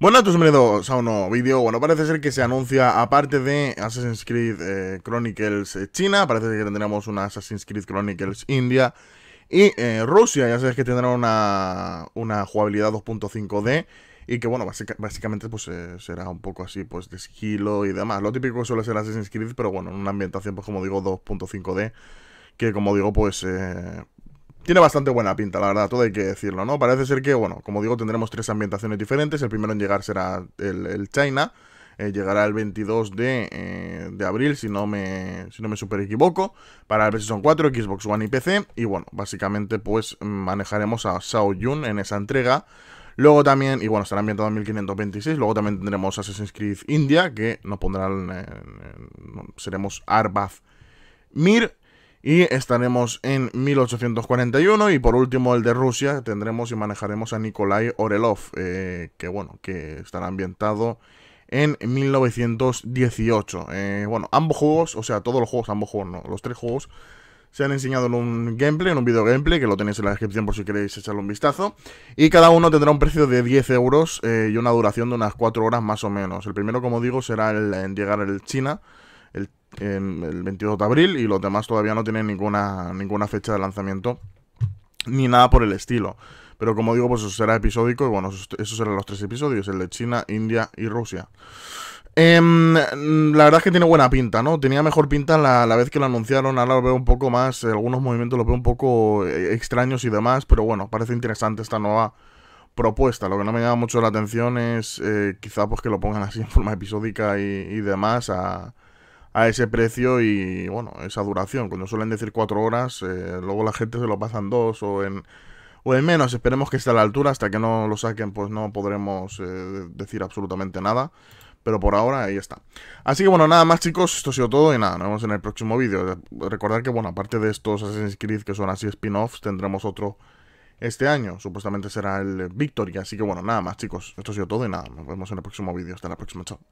Buenas, bienvenidos a un nuevo vídeo. Bueno, parece ser que se anuncia, aparte de Assassin's Creed eh, Chronicles eh, China, parece que tendremos una Assassin's Creed Chronicles India y eh, Rusia. Ya sabes que tendrá una, jugabilidad 2.5D y que bueno, básicamente pues será un poco así pues de sigilo y demás. Lo típico suele ser Assassin's Creed, pero bueno, en una ambientación pues como digo 2.5D que como digo pues tiene bastante buena pinta, la verdad, todo hay que decirlo, ¿no? Parece ser que, bueno, como digo, tendremos tres ambientaciones diferentes. El primero en llegar será el, China. Eh, llegará el 22 de, eh, de, abril, si no me, si no me super equivoco, para el PlayStation 4, Xbox One y PC. Y bueno, básicamente pues manejaremos a Shao Yun en esa entrega. Luego también, y bueno, estará ambientado en 1526. Luego también tendremos Assassin's Creed India, que nos pondrán. seremos Arbath Mir y estaremos en 1841 y por último el de Rusia tendremos y manejaremos a Nikolai Orelov eh, que bueno que estará ambientado en 1918 eh, bueno ambos juegos o sea todos los juegos ambos juegos no los tres juegos se han enseñado en un gameplay, en un video gameplay, que lo tenéis en la descripción por si queréis echarle un vistazo. Y cada uno tendrá un precio de 10 euros eh, y una duración de unas 4 horas más o menos. El primero, como digo, será el, en llegar al China, en el 22 de abril y los demás todavía no tienen ninguna, ninguna fecha de lanzamiento ni nada por el estilo. Pero como digo, pues será episódico y bueno, esos, serán los tres episodios, el de China, India y Rusia. Em, la verdad es que tiene buena pinta, ¿no? Tenía mejor pinta la, la, vez que lo anunciaron, ahora lo veo un poco más, eh, algunos movimientos lo veo un poco eh, extraños y demás, pero bueno, parece interesante esta nueva propuesta. Lo que no me llama mucho la atención es eh, quizá pues que lo pongan así en forma episódica y, y demás a a ese precio y bueno, esa duración. Cuando suelen decir cuatro horas, eh, luego la gente se lo pasa en dos o en, o en menos. Esperemos que esté a la altura. Hasta que no lo saquen, pues no podremos eh, decir absolutamente nada. Pero por ahora ahí está. Así que bueno, nada más chicos, esto ha sido todo y nada, nos vemos en el próximo vídeo. Recordad que bueno, aparte de estos Assassin's Creed que son así spin-offs, tendremos otro este año. Supuestamente será el Victory. Así que bueno, nada más chicos, esto ha sido todo y nada, nos vemos en el próximo vídeo. Hasta la próxima, chao.